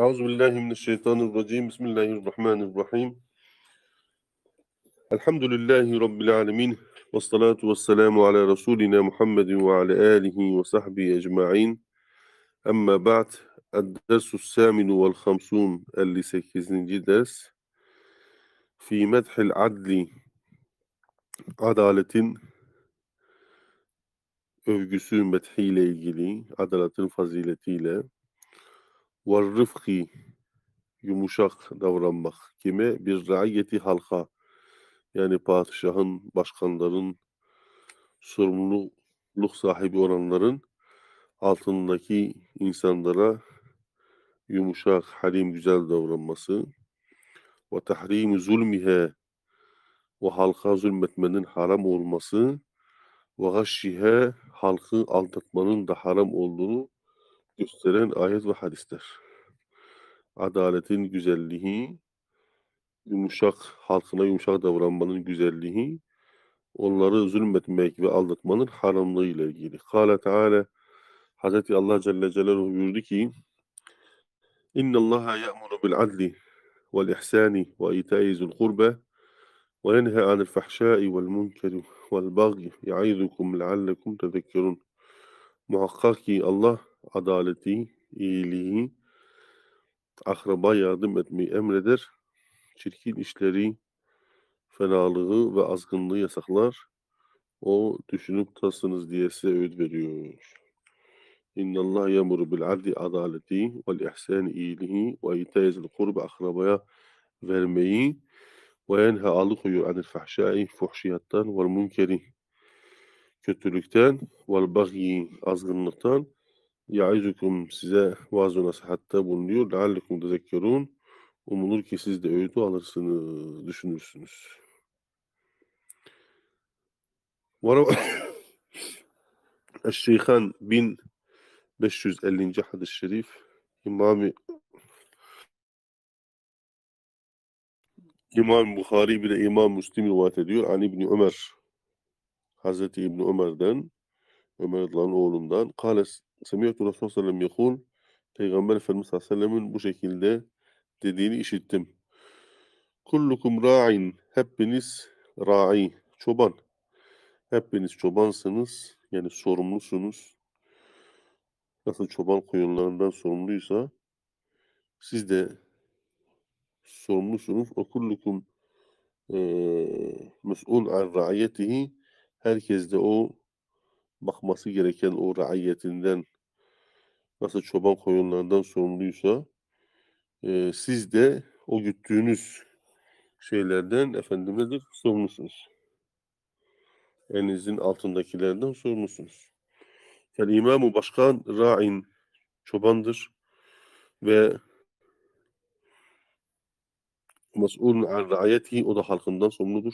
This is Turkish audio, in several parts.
أعوذ بالله من الشيطان الرجيم بسم الله الرحمن الرحيم الحمد لله رب العالمين والصلاة والسلام على رسولنا محمد وعلى آله وصحبه أجمعين أما بعد الدرس الثامن والخمسون اللي سيكزن في مدح العدل عدالة övgüsü methiyle ilgili, adaletin faziletiyle ve وَالرِّفْقِ Yumuşak davranmak. Kime? Bir raiyeti halka. Yani padişahın, başkanların, sorumluluk sahibi olanların altındaki insanlara yumuşak, halim, güzel davranması ve tahrimi zulmihe o halka zulmetmenin haram olması ve gaşşihe halkı aldatmanın da haram olduğunu gösteren ayet ve hadisler. Adaletin güzelliği, yumuşak, halkına yumuşak davranmanın güzelliği, onları zulmetmek ve aldatmanın haramlığı ile ilgili. Kale Teala Hazreti Allah Celle Celaluhu buyurdu ki İnne Allah ya'muru bil adli vel ihsani ve itai zul kurbe ve yenhe anil fahşai vel munkeri vel bagi ya'izukum leallekum tezekkerun Muhakkak ki Allah adaleti, iyiliği, akraba yardım etmeyi emreder. Çirkin işleri, fenalığı ve azgınlığı yasaklar. O düşünüp tasınız diye size öğüt veriyor. İnna Allah yemuru bil adli adaleti vel ihsan iyiliği ve itayizil kurbe akrabaya vermeyi ve yenhe alıkoyuyor anil fahşai fuhşiyattan vel munkeri kötülükten vel bagyi azgınlıktan Yaizukum size vaaz ve nasihatte bulunuyor. Leallekum tezekkerun. Umulur ki siz de öğütü alırsınız, düşünürsünüz. bin 1550. hadis-i şerif İmam İmam Bukhari bile İmam Müslim rivayet ediyor. Ani İbni Ömer Hazreti İbni Ömer'den Ömer Allah'ın oğlundan Kales Semiyotu Resulullah sallallahu aleyhi ve sellem yekul Peygamber Efendimiz sallallahu aleyhi ve sellemin bu şekilde dediğini işittim. Kullukum ra'in hepiniz ra'i çoban. Hepiniz çobansınız yani sorumlusunuz. Nasıl çoban koyunlarından sorumluysa siz de sorumlusunuz. O kullukum e, mes'ul an ra'iyetihi herkes de o bakması gereken o ra'iyetinden nasıl çoban koyunlarından sorumluysa e, siz de o güttüğünüz şeylerden efendim nedir? Sorumlusunuz. Elinizin altındakilerden sorumlusunuz. Yani imamu başkan ra'in çobandır ve mes'ulun an ra'ayeti o da halkından sorumludur.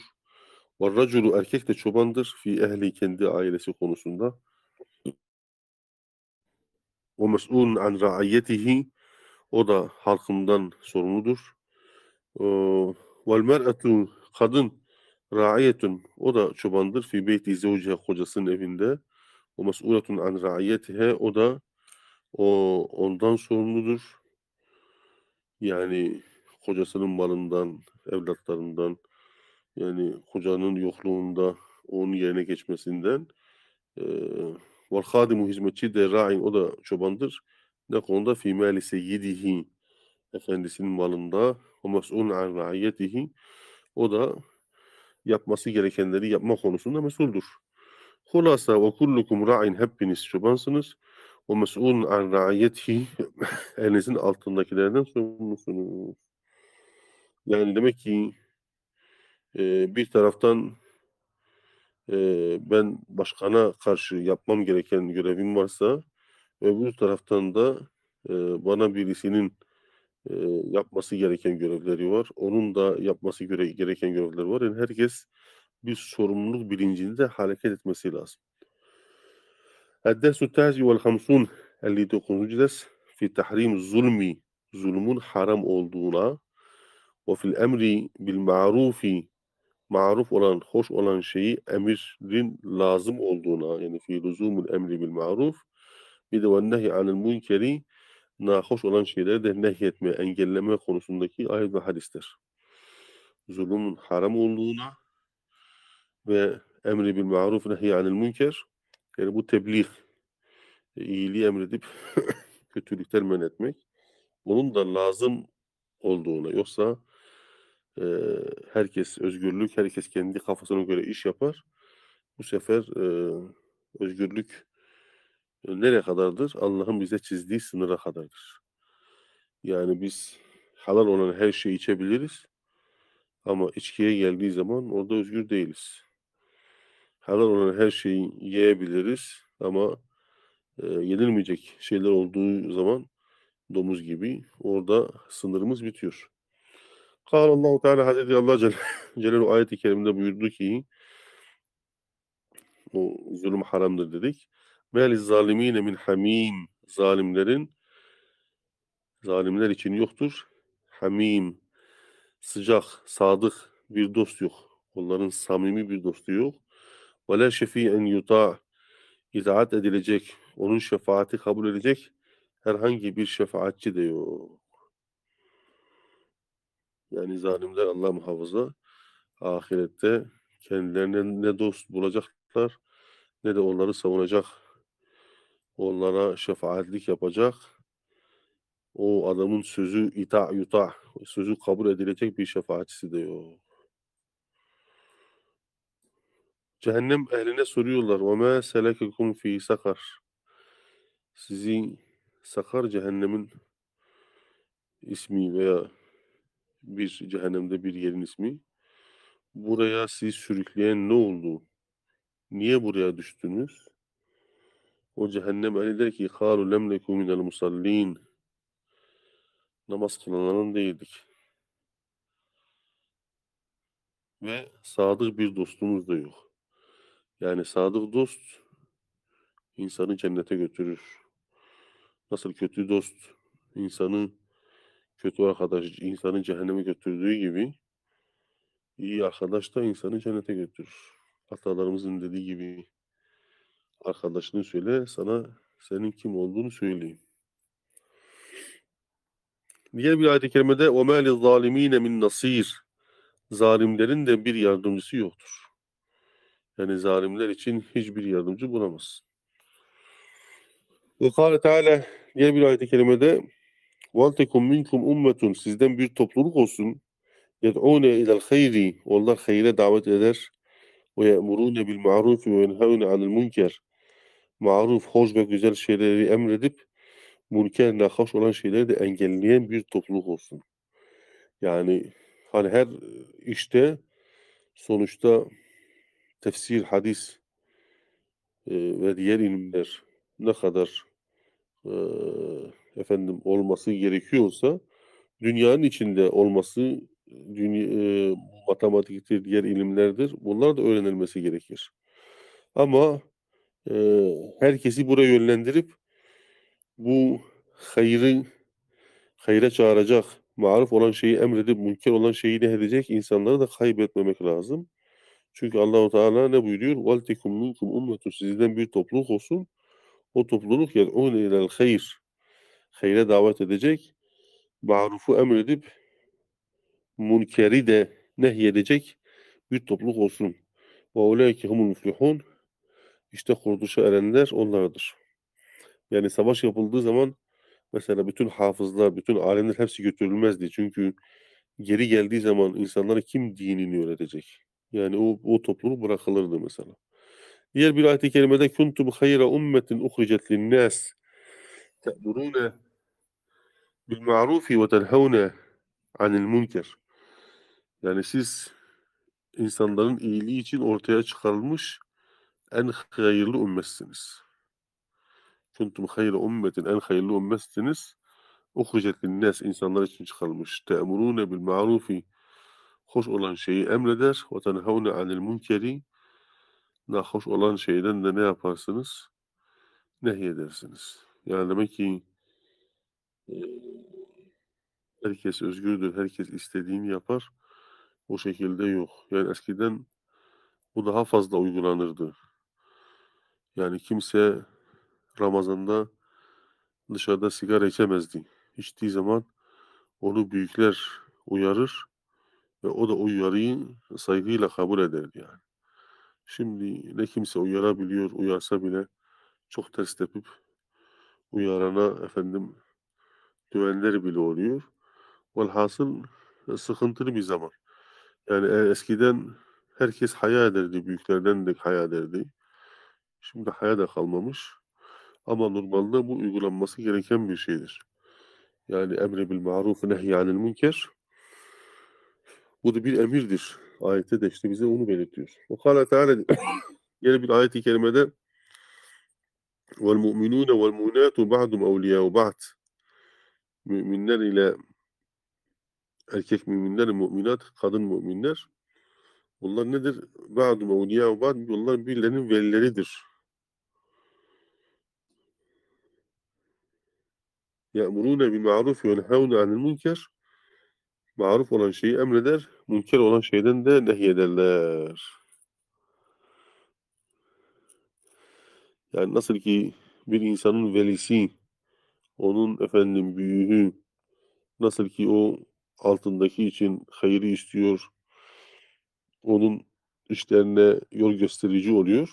Ve raculu erkek de çobandır fi ehli kendi ailesi konusunda. O mes'ulun an ra'ayetihi o da halkından sorumludur. Vel mer'etu kadın ra'ayetun o da çobandır fi beyti zevcihe kocasının evinde. O mes'uletun an ra'ayetihe o da o ondan sorumludur. Yani kocasının malından, evlatlarından yani kocanın yokluğunda onun yerine geçmesinden e, Vel hadimu hizmetçi de ra'in o da çobandır. Ne konuda? Fî mâli seyyidihi. Efendisinin malında. O mes'ulun an ra'iyetihi. O da yapması gerekenleri yapma konusunda mesuldür. Hulasa ve kullukum ra'in hepiniz çobansınız. O mes'ulun an ra'iyetihi. Elinizin altındakilerden sorumlusunuz. Yani demek ki e, bir taraftan e, ben başkana karşı yapmam gereken görevim varsa öbür taraftan da e, bana birisinin e, yapması gereken görevleri var. Onun da yapması göre, gereken görevleri var. Yani herkes bir sorumluluk bilincinde hareket etmesi lazım. Eddersü terzi vel hamsun 59. ders fi tahrim zulmi zulmun haram olduğuna ve fil emri bil ma'rufi maruf olan, hoş olan şeyi emirin lazım olduğuna yani fi luzumul emri bil maruf bir de ve nehy anil münkeri nahoş olan şeyleri de nehyetme, engelleme konusundaki ayet ve hadisler. Zulümün haram olduğuna ve emri bil maruf nehy anil münker yani bu tebliğ e, iyiliği emredip kötülükten men etmek. Bunun da lazım olduğuna yoksa e, herkes özgürlük, herkes kendi kafasına göre iş yapar. Bu sefer e, özgürlük e, nereye kadardır? Allah'ın bize çizdiği sınıra kadardır. Yani biz halal olan her şeyi içebiliriz ama içkiye geldiği zaman orada özgür değiliz. Halal olan her şeyi yiyebiliriz ama e, yenilmeyecek şeyler olduğu zaman domuz gibi orada sınırımız bitiyor. Kâle Allahu Teala Hazreti Allah Celal ayet-i kerimde buyurdu ki bu zulüm haramdır dedik. Veliz zalimine min hamim zalimlerin zalimler için yoktur. Hamim sıcak, sadık bir dost yok. Onların samimi bir dostu yok. Ve la şefi'en yuta itaat edilecek, onun şefaati kabul edecek herhangi bir şefaatçi de yok. Yani zalimler Allah muhafaza ahirette kendilerine ne dost bulacaklar ne de onları savunacak. Onlara şefaatlik yapacak. O adamın sözü ita yuta, sözü kabul edilecek bir şefaatçisi de yok. Cehennem ehline soruyorlar. وَمَا سَلَكَكُمْ fi sakar. Sizi sakar cehennemin ismi veya bir cehennemde bir yerin ismi. Buraya siz sürükleyen ne oldu? Niye buraya düştünüz? O cehennem eli hani der ki قَالُوا لَمْ مِنَ الْمُسَلِّينَ Namaz kılanların değildik. Ve sadık bir dostumuz da yok. Yani sadık dost insanı cennete götürür. Nasıl kötü dost insanı kötü arkadaş insanı cehenneme götürdüğü gibi iyi arkadaş da insanı cennete götürür. Atalarımızın dediği gibi arkadaşını söyle sana senin kim olduğunu söyleyeyim. Diğer bir ayet-i kerimede وَمَا لِلظَّالِم۪ينَ مِنْ نَص۪يرٍ Zalimlerin de bir yardımcısı yoktur. Yani zalimler için hiçbir yardımcı bulamaz. Ve kâle diğer bir ayet-i kerimede وَالْتَكُمْ مِنْكُمْ اُمَّتُمْ Sizden bir topluluk olsun. يَدْعُونَ اِلَى الْخَيْرِ Onlar hayre davet eder. وَيَأْمُرُونَ بِالْمَعْرُوفِ وَيَنْهَوْنَ عَنِ الْمُنْكَرِ Maruf, hoş ve güzel şeyleri emredip münker, nahaş olan şeyleri de engelleyen bir topluluk olsun. Yani hani her işte sonuçta tefsir, hadis e, ve diğer ilimler ne kadar e, efendim olması gerekiyorsa dünyanın içinde olması dünya, e, matematiktir, diğer ilimlerdir. Bunlar da öğrenilmesi gerekir. Ama e, herkesi buraya yönlendirip bu hayrı hayra çağıracak, maruf olan şeyi emredip münker olan şeyi nehyedecek insanları da kaybetmemek lazım. Çünkü Allahu Teala ne buyuruyor? "Veltekum minkum ummetun" sizden bir topluluk olsun. O topluluk yani ile hayr hayra davet edecek, marufu emredip münkeri de nehyedecek bir topluluk olsun. Ve ulaike humul muflihun işte kurduşa erenler onlardır. Yani savaş yapıldığı zaman mesela bütün hafızlar, bütün alemler hepsi götürülmezdi. Çünkü geri geldiği zaman insanlara kim dinini öğretecek? Yani o, o topluluk bırakılırdı mesela. Diğer bir ayet-i kerimede kuntum hayra ummetin uhricet linnas te'murune Bil ve tenhevne anil münker. Yani siz insanların iyiliği için ortaya çıkarılmış en hayırlı ümmetsiniz. Kuntum hayra ümmetin en hayırlı ümmetsiniz. Uhricet linnas insanlar için çıkarılmış. Te'murune bil ma'rufi hoş olan şeyi emreder. Ve tenhevne anil münkeri nahoş olan şeyden de ne yaparsınız? Nehyedersiniz. Yani demek ki ee, herkes özgürdür, herkes istediğini yapar. O şekilde yok. Yani eskiden bu daha fazla uygulanırdı. Yani kimse Ramazan'da dışarıda sigara içemezdi. İçtiği zaman onu büyükler uyarır ve o da o uyarıyı saygıyla kabul ederdi yani. Şimdi ne kimse uyarabiliyor, uyarsa bile çok ters tepip uyarana efendim düğenleri bile oluyor. Velhasıl e, sıkıntılı bir zaman. Yani e, eskiden herkes haya ederdi. Büyüklerden de haya ederdi. Şimdi haya da kalmamış. Ama normalde bu uygulanması gereken bir şeydir. Yani emre bil maruf nehy münker. Bu da bir emirdir. Ayette de işte bize onu belirtiyor. O kâle teâlâ yine bir ayet-i kerimede vel mu'minûne vel mu'nâtu ba'dum evliyâ müminler ile erkek müminler, müminat, kadın müminler bunlar nedir? Ba'du mevliya ba'd bunlar birilerinin velileridir. Ya'murune bil ma'ruf ve yenhevne anil münker maruf olan şeyi emreder, münker olan şeyden de nehyederler. Yani nasıl ki bir insanın velisi onun efendim büyüğü nasıl ki o altındaki için hayırı istiyor, onun işlerine yol gösterici oluyor.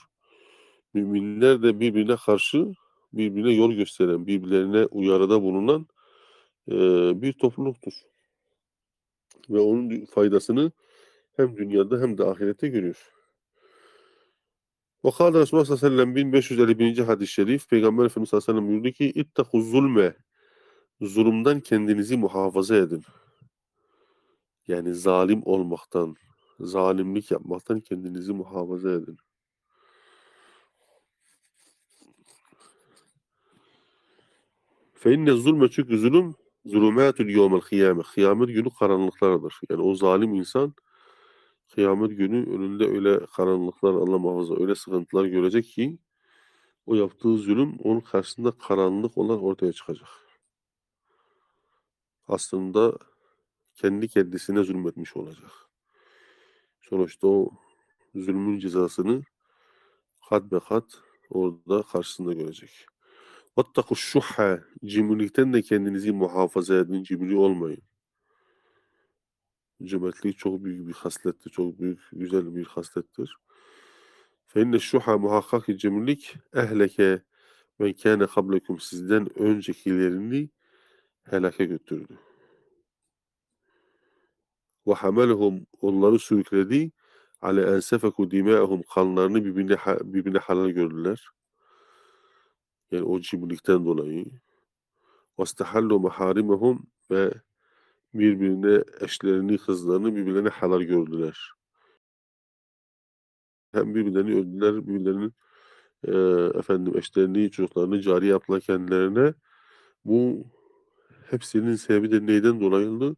Müminler de birbirine karşı birbirine yol gösteren, birbirlerine uyarıda bulunan e, bir topluluktur. Ve onun faydasını hem dünyada hem de ahirette görüyor. Ve kâle Resulullah sallallahu aleyhi ve sellem 1551. hadis-i şerif Peygamber Efendimiz sallallahu aleyhi ve sellem buyurdu ki İttakhu zulme zulümden kendinizi muhafaza edin. Yani zalim olmaktan, zalimlik yapmaktan kendinizi muhafaza edin. Fe inne zulme çünkü zulüm zulümatül yevmel kıyamet. Kıyamet günü karanlıklardır. Yani o zalim insan kıyamet günü önünde öyle karanlıklar Allah muhafaza öyle sıkıntılar görecek ki o yaptığı zulüm onun karşısında karanlık olan ortaya çıkacak. Aslında kendi kendisine zulmetmiş olacak. Sonuçta o zulmün cezasını kat be kat orada karşısında görecek. وَاتَّقُ الشُّحَّ Cimrilikten de kendinizi muhafaza edin, cimri olmayın cömertlik çok büyük bir haslettir. Çok büyük, güzel bir haslettir. Fenne şuha muhakkak ki cimrilik ehleke ve kâne kablekum sizden öncekilerini helake götürdü. Ve hamelhum onları sürükledi ale ensefeku dimâehum kanlarını birbirine, birbirine halal gördüler. Yani o cimrilikten dolayı. Ve istahallu maharimehum ve birbirine eşlerini, kızlarını birbirlerine halal gördüler. Hem birbirlerini öldüler, birbirlerinin e, efendim eşlerini, çocuklarını cari yaptılar kendilerine. Bu hepsinin sebebi de neyden dolayıydı?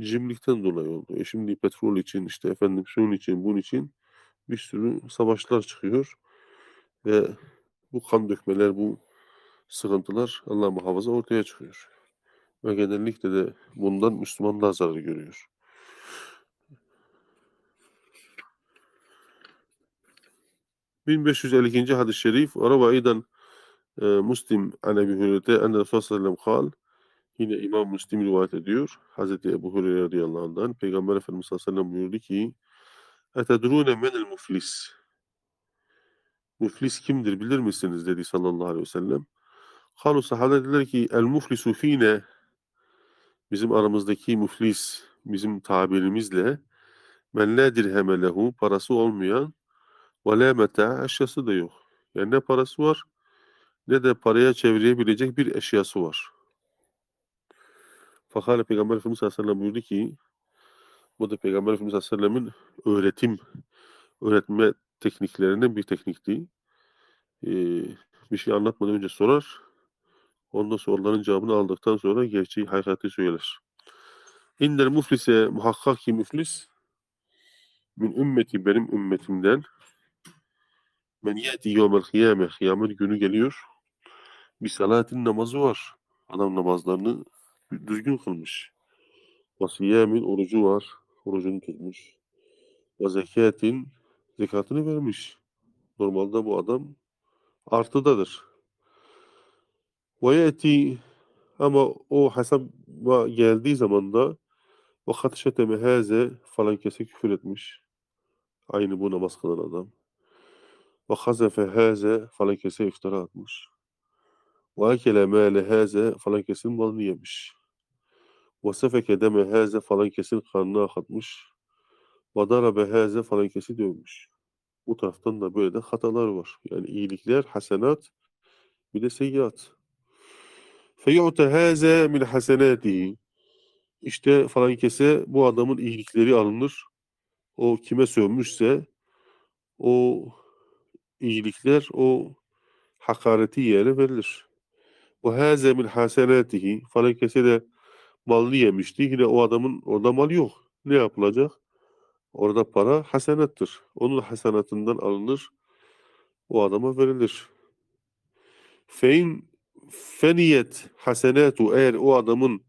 Cimrilikten dolayı oldu. E şimdi petrol için, işte efendim şunun için, bunun için bir sürü savaşlar çıkıyor. Ve bu kan dökmeler, bu sıkıntılar Allah muhafaza ortaya çıkıyor ve genellikle de bundan Müslümanlar zarar görüyor. ...1552. hadis-i şerif... ...araba aydan e, Müslim... ...an Ebi Hürriyet'e... ...en Resulullah sallallahu kal... ...yine İmam Müslim rivayet ediyor... ...Hazreti Ebu Hürriyet radıyallahu anh'dan... ...Peygamber Efendimiz sallallahu aleyhi ve sellem buyurdu ki... ...etedrûne menel muflis... ...muflis kimdir bilir misiniz... ...dedi sallallahu aleyhi ve sellem... Kalu sahabe dediler ki el muflisu fine bizim aramızdaki müflis, bizim tabirimizle men la dirheme lehu parası olmayan ve la meta eşyası da yok. Yani ne parası var ne de paraya çevirebilecek bir eşyası var. Fakat Peygamber Efendimiz Aleyhisselam buyurdu ki bu da Peygamber Efendimiz Aleyhisselam'ın öğretim, öğretme tekniklerinden bir teknikti. Ee, bir şey anlatmadan önce sorar. Ondan sonra onların cevabını aldıktan sonra gerçeği, hakikati söyler. İndir müflise muhakkak ki müflis min ümmeti benim ümmetimden men yeti yevmel kıyame kıyamet günü geliyor bir salatin namazı var. Adam namazlarını düzgün kılmış. Vasiyemin orucu var. Orucunu tutmuş. Ve zekatin zekatını vermiş. Normalde bu adam artıdadır. ويأتي ama o hesaba geldiği zaman da ve kat şeteme falan kese küfür etmiş. Aynı bu namaz kılan adam. Ve hazefe heze falan kese iftira atmış. Ve ekele mâle heze falan kesin malını yemiş. Ve sefeke deme heze falan kesin karnına akıtmış. Ve darabe heze falan kesi dövmüş. Bu taraftan da böyle de hatalar var. Yani iyilikler, hasenat, bir de seyyiat. Feyu'te haze min hasenatihi. İşte falan kese bu adamın iyilikleri alınır. O kime sövmüşse o iyilikler o hakareti yerine verilir. Ve haze min hasenatihi. Falan kese de malını yemişti. Yine o adamın orada mal yok. Ne yapılacak? Orada para hasenattır. Onun hasenatından alınır. O adama verilir. Fein feniyet hasenatu eğer o adamın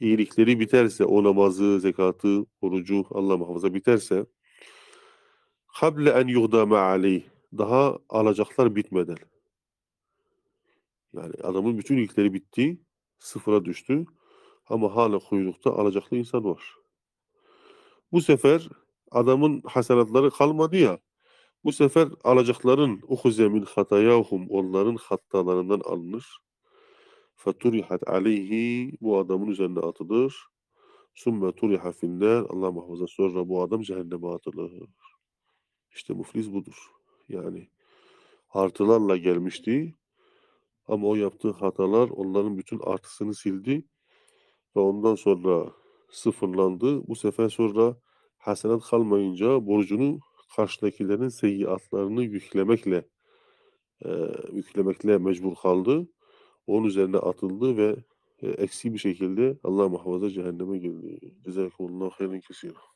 iyilikleri biterse o namazı, zekatı, orucu Allah muhafaza biterse hable en yuhdama aleyh daha alacaklar bitmeden yani adamın bütün iyilikleri bitti sıfıra düştü ama hala kuyrukta alacaklı insan var. Bu sefer adamın hasenatları kalmadı ya bu sefer alacakların uhuze min hatayahum onların hatalarından alınır. Faturihat aleyhi bu adamın üzerine atılır. Sümme turiha finner Allah muhafaza sonra bu adam cehenneme atılır. İşte muflis budur. Yani artılarla gelmişti ama o yaptığı hatalar onların bütün artısını sildi ve ondan sonra sıfırlandı. Bu sefer sonra hasenat kalmayınca borcunu karşıdakilerin seyyiatlarını yüklemekle e, yüklemekle mecbur kaldı. Onun üzerine atıldı ve e, eksi bir şekilde Allah muhafaza cehenneme girdi. Cezakumullahu hayran kesir.